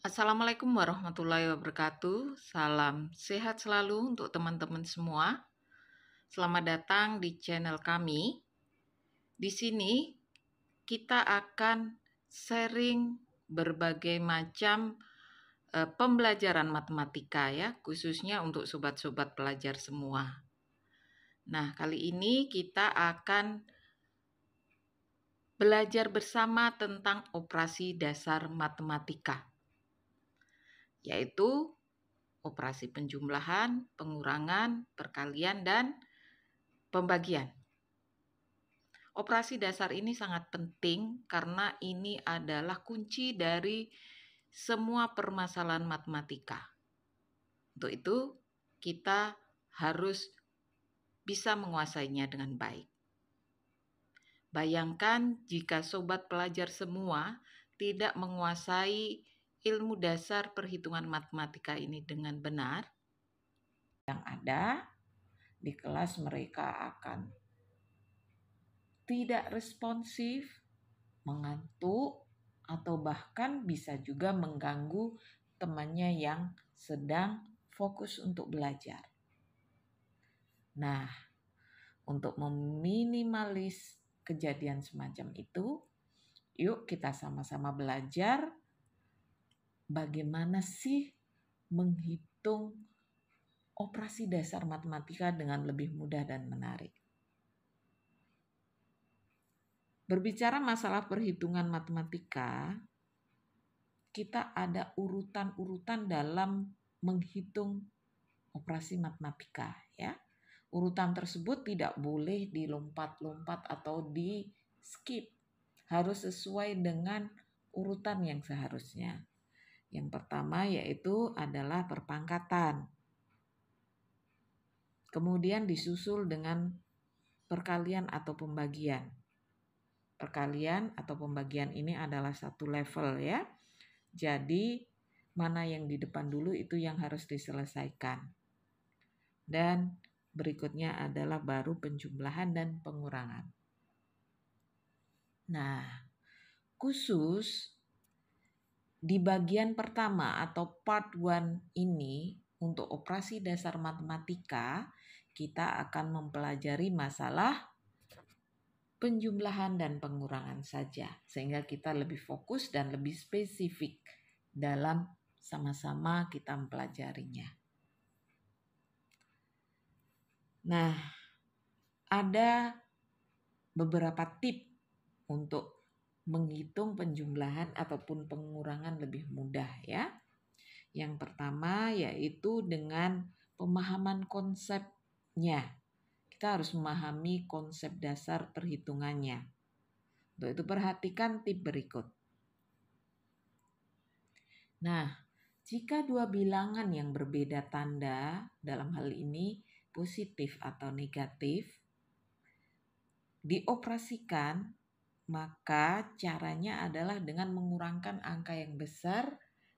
Assalamualaikum warahmatullahi wabarakatuh. Salam sehat selalu untuk teman-teman semua. Selamat datang di channel kami. Di sini kita akan sharing berbagai macam eh, pembelajaran matematika ya, khususnya untuk sobat-sobat pelajar semua. Nah, kali ini kita akan belajar bersama tentang operasi dasar matematika yaitu operasi penjumlahan, pengurangan, perkalian, dan pembagian. Operasi dasar ini sangat penting karena ini adalah kunci dari semua permasalahan matematika. Untuk itu, kita harus bisa menguasainya dengan baik. Bayangkan jika sobat pelajar semua tidak menguasai ilmu dasar perhitungan matematika ini dengan benar yang ada di kelas mereka akan tidak responsif, mengantuk, atau bahkan bisa juga mengganggu temannya yang sedang fokus untuk belajar. Nah, untuk meminimalis kejadian semacam itu, yuk kita sama-sama belajar bagaimana sih menghitung operasi dasar matematika dengan lebih mudah dan menarik. Berbicara masalah perhitungan matematika, kita ada urutan-urutan dalam menghitung operasi matematika ya. Urutan tersebut tidak boleh dilompat-lompat atau di skip. Harus sesuai dengan urutan yang seharusnya. Yang pertama yaitu adalah perpangkatan. Kemudian disusul dengan perkalian atau pembagian. Perkalian atau pembagian ini adalah satu level ya. Jadi mana yang di depan dulu itu yang harus diselesaikan. Dan berikutnya adalah baru penjumlahan dan pengurangan. Nah, khusus di bagian pertama atau part 1 ini untuk operasi dasar matematika kita akan mempelajari masalah penjumlahan dan pengurangan saja sehingga kita lebih fokus dan lebih spesifik dalam sama-sama kita mempelajarinya. Nah, ada beberapa tip untuk menghitung penjumlahan ataupun pengurangan lebih mudah ya. Yang pertama yaitu dengan pemahaman konsepnya. Kita harus memahami konsep dasar perhitungannya. Untuk itu perhatikan tip berikut. Nah, jika dua bilangan yang berbeda tanda dalam hal ini positif atau negatif dioperasikan maka caranya adalah dengan mengurangkan angka yang besar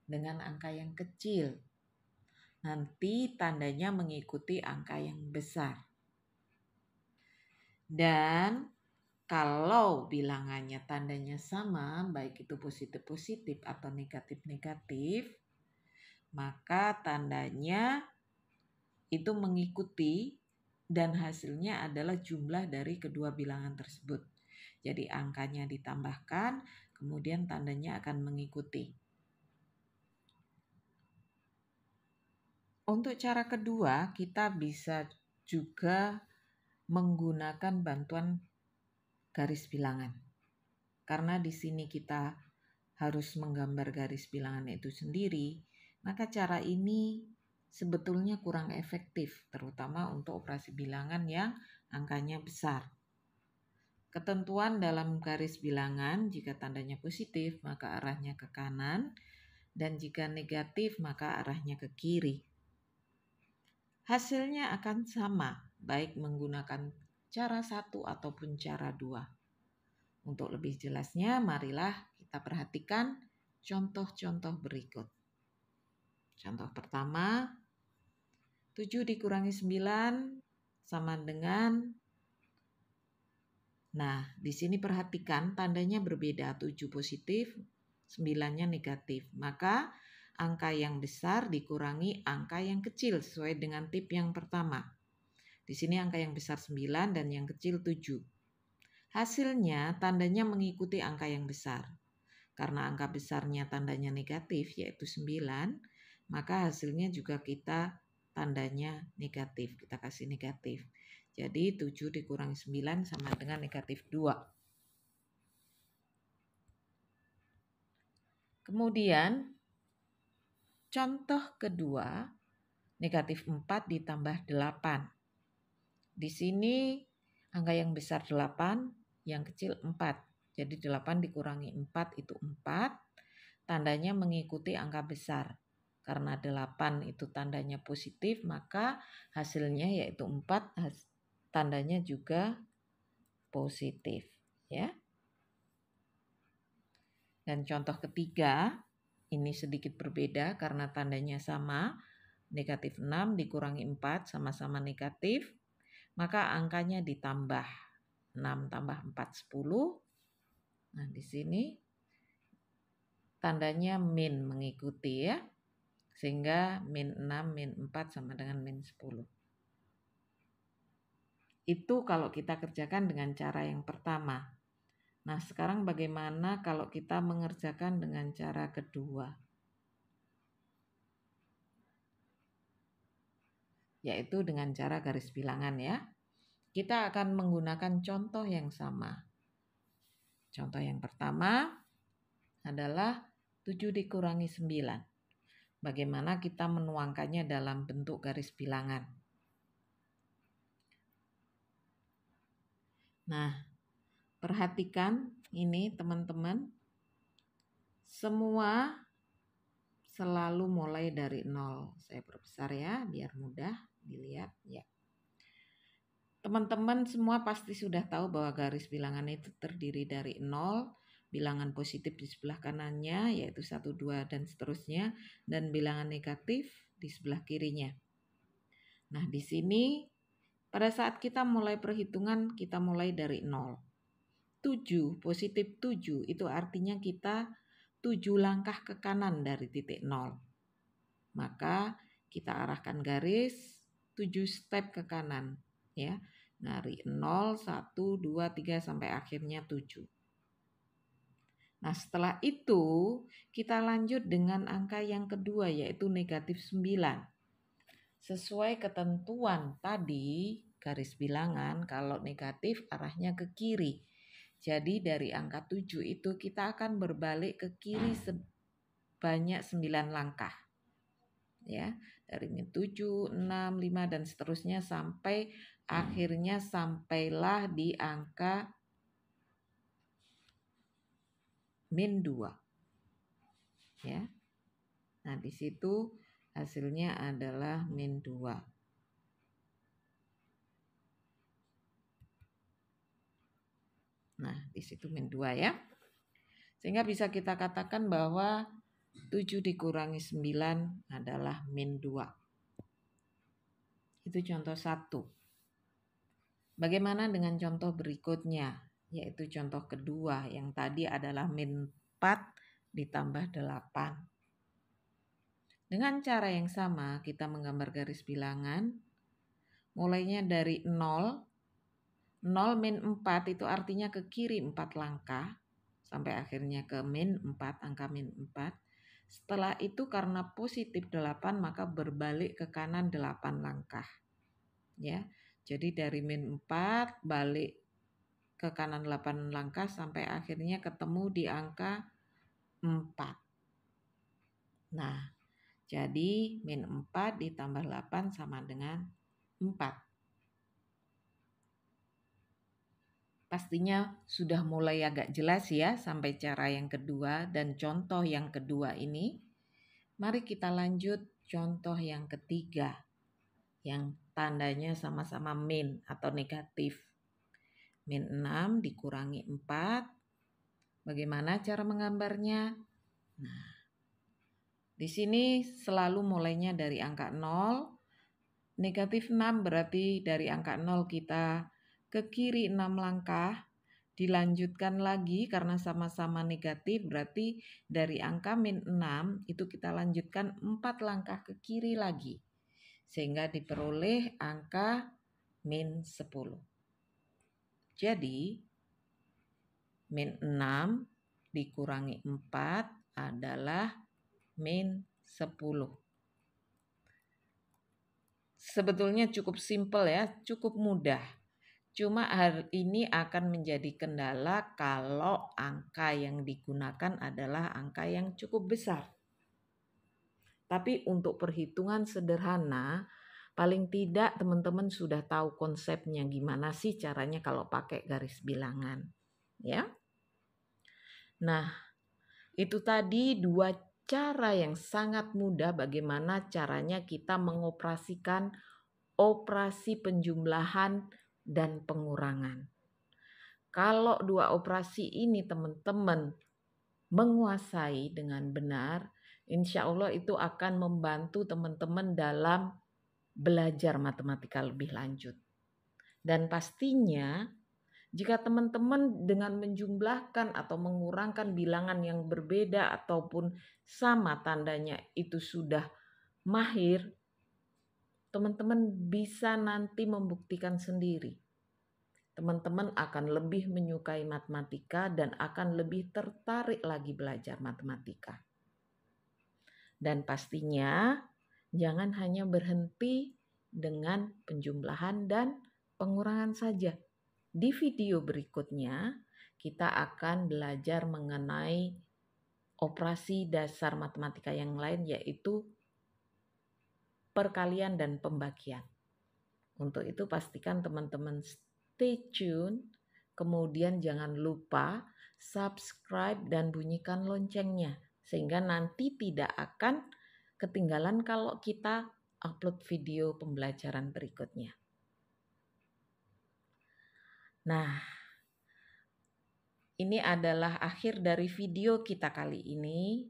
dengan angka yang kecil. Nanti tandanya mengikuti angka yang besar. Dan kalau bilangannya tandanya sama, baik itu positif-positif atau negatif-negatif, maka tandanya itu mengikuti dan hasilnya adalah jumlah dari kedua bilangan tersebut. Jadi angkanya ditambahkan, kemudian tandanya akan mengikuti. Untuk cara kedua, kita bisa juga menggunakan bantuan garis bilangan. Karena di sini kita harus menggambar garis bilangan itu sendiri, maka cara ini sebetulnya kurang efektif, terutama untuk operasi bilangan yang angkanya besar. Ketentuan dalam garis bilangan, jika tandanya positif, maka arahnya ke kanan, dan jika negatif, maka arahnya ke kiri. Hasilnya akan sama, baik menggunakan cara satu ataupun cara dua. Untuk lebih jelasnya, marilah kita perhatikan contoh-contoh berikut. Contoh pertama, 7 dikurangi 9 sama dengan Nah, di sini perhatikan tandanya berbeda, 7 positif, 9-nya negatif. Maka angka yang besar dikurangi angka yang kecil sesuai dengan tip yang pertama. Di sini angka yang besar 9 dan yang kecil 7. Hasilnya tandanya mengikuti angka yang besar. Karena angka besarnya tandanya negatif yaitu 9, maka hasilnya juga kita tandanya negatif, kita kasih negatif. Jadi 7 dikurangi 9 sama dengan negatif 2. Kemudian contoh kedua, negatif 4 ditambah 8. Di sini angka yang besar 8, yang kecil 4. Jadi 8 dikurangi 4 itu 4, tandanya mengikuti angka besar karena 8 itu tandanya positif maka hasilnya yaitu 4 tandanya juga positif ya. Dan contoh ketiga, ini sedikit berbeda karena tandanya sama, negatif 6 dikurangi 4 sama-sama negatif, maka angkanya ditambah 6 tambah 4 10. Nah, di sini tandanya min mengikuti ya. Sehingga min 6, min 4 sama dengan min 10. Itu kalau kita kerjakan dengan cara yang pertama. Nah, sekarang bagaimana kalau kita mengerjakan dengan cara kedua? Yaitu dengan cara garis bilangan ya. Kita akan menggunakan contoh yang sama. Contoh yang pertama adalah 7 dikurangi 9. Bagaimana kita menuangkannya dalam bentuk garis bilangan? Nah, perhatikan ini teman-teman. Semua selalu mulai dari nol. Saya perbesar ya biar mudah dilihat ya. Teman-teman semua pasti sudah tahu bahwa garis bilangan itu terdiri dari nol, bilangan positif di sebelah kanannya yaitu 1, 2 dan seterusnya dan bilangan negatif di sebelah kirinya. Nah, di sini pada saat kita mulai perhitungan, kita mulai dari nol. 7, positif 7 itu artinya kita 7 langkah ke kanan dari titik nol. Maka kita arahkan garis 7 step ke kanan ya. Dari 0, 1, 2, 3 sampai akhirnya 7. Nah setelah itu kita lanjut dengan angka yang kedua yaitu negatif 9 sesuai ketentuan tadi garis bilangan kalau negatif arahnya ke kiri. Jadi dari angka 7 itu kita akan berbalik ke kiri sebanyak 9 langkah. Ya, dari 7, 6, 5 dan seterusnya sampai akhirnya sampailah di angka min 2. Ya. Nah, di situ hasilnya adalah min 2. Nah, di situ min 2 ya. Sehingga bisa kita katakan bahwa 7 dikurangi 9 adalah min 2. Itu contoh 1. Bagaimana dengan contoh berikutnya, yaitu contoh kedua yang tadi adalah min 4 ditambah 8. Dengan cara yang sama, kita menggambar garis bilangan, mulainya dari 0, 0 min 4 itu artinya ke kiri 4 langkah, sampai akhirnya ke min 4, angka min 4. Setelah itu karena positif 8, maka berbalik ke kanan 8 langkah. Ya, jadi dari min 4 balik ke kanan 8 langkah sampai akhirnya ketemu di angka 4. Nah, jadi min 4 ditambah 8 sama dengan 4. Pastinya sudah mulai agak jelas ya sampai cara yang kedua dan contoh yang kedua ini. Mari kita lanjut contoh yang ketiga yang tandanya sama-sama min atau negatif. Min 6 dikurangi 4. Bagaimana cara menggambarnya? Nah, di sini selalu mulainya dari angka 0. Negatif 6 berarti dari angka 0 kita ke kiri 6 langkah. Dilanjutkan lagi karena sama-sama negatif berarti dari angka min 6 itu kita lanjutkan 4 langkah ke kiri lagi. Sehingga diperoleh angka min 10. Jadi min 6 dikurangi 4 adalah min 10. Sebetulnya cukup simple ya, cukup mudah. Cuma hal ini akan menjadi kendala kalau angka yang digunakan adalah angka yang cukup besar. Tapi untuk perhitungan sederhana, paling tidak teman-teman sudah tahu konsepnya gimana sih caranya kalau pakai garis bilangan, ya. Nah, itu tadi dua cara yang sangat mudah bagaimana caranya kita mengoperasikan operasi penjumlahan dan pengurangan. Kalau dua operasi ini teman-teman menguasai dengan benar, insya Allah itu akan membantu teman-teman dalam belajar matematika lebih lanjut. Dan pastinya jika teman-teman dengan menjumlahkan atau mengurangkan bilangan yang berbeda ataupun sama tandanya itu sudah mahir, teman-teman bisa nanti membuktikan sendiri. Teman-teman akan lebih menyukai matematika dan akan lebih tertarik lagi belajar matematika. Dan pastinya jangan hanya berhenti dengan penjumlahan dan pengurangan saja, di video berikutnya, kita akan belajar mengenai operasi dasar matematika yang lain yaitu perkalian dan pembagian. Untuk itu pastikan teman-teman stay tune, kemudian jangan lupa subscribe dan bunyikan loncengnya sehingga nanti tidak akan ketinggalan kalau kita upload video pembelajaran berikutnya. Nah, ini adalah akhir dari video kita kali ini.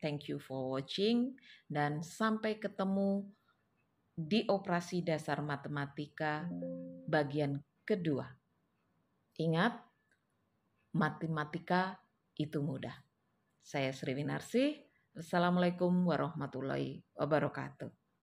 Thank you for watching dan sampai ketemu di operasi dasar matematika bagian kedua. Ingat, matematika itu mudah. Saya Sri Winarsi. Assalamualaikum warahmatullahi wabarakatuh.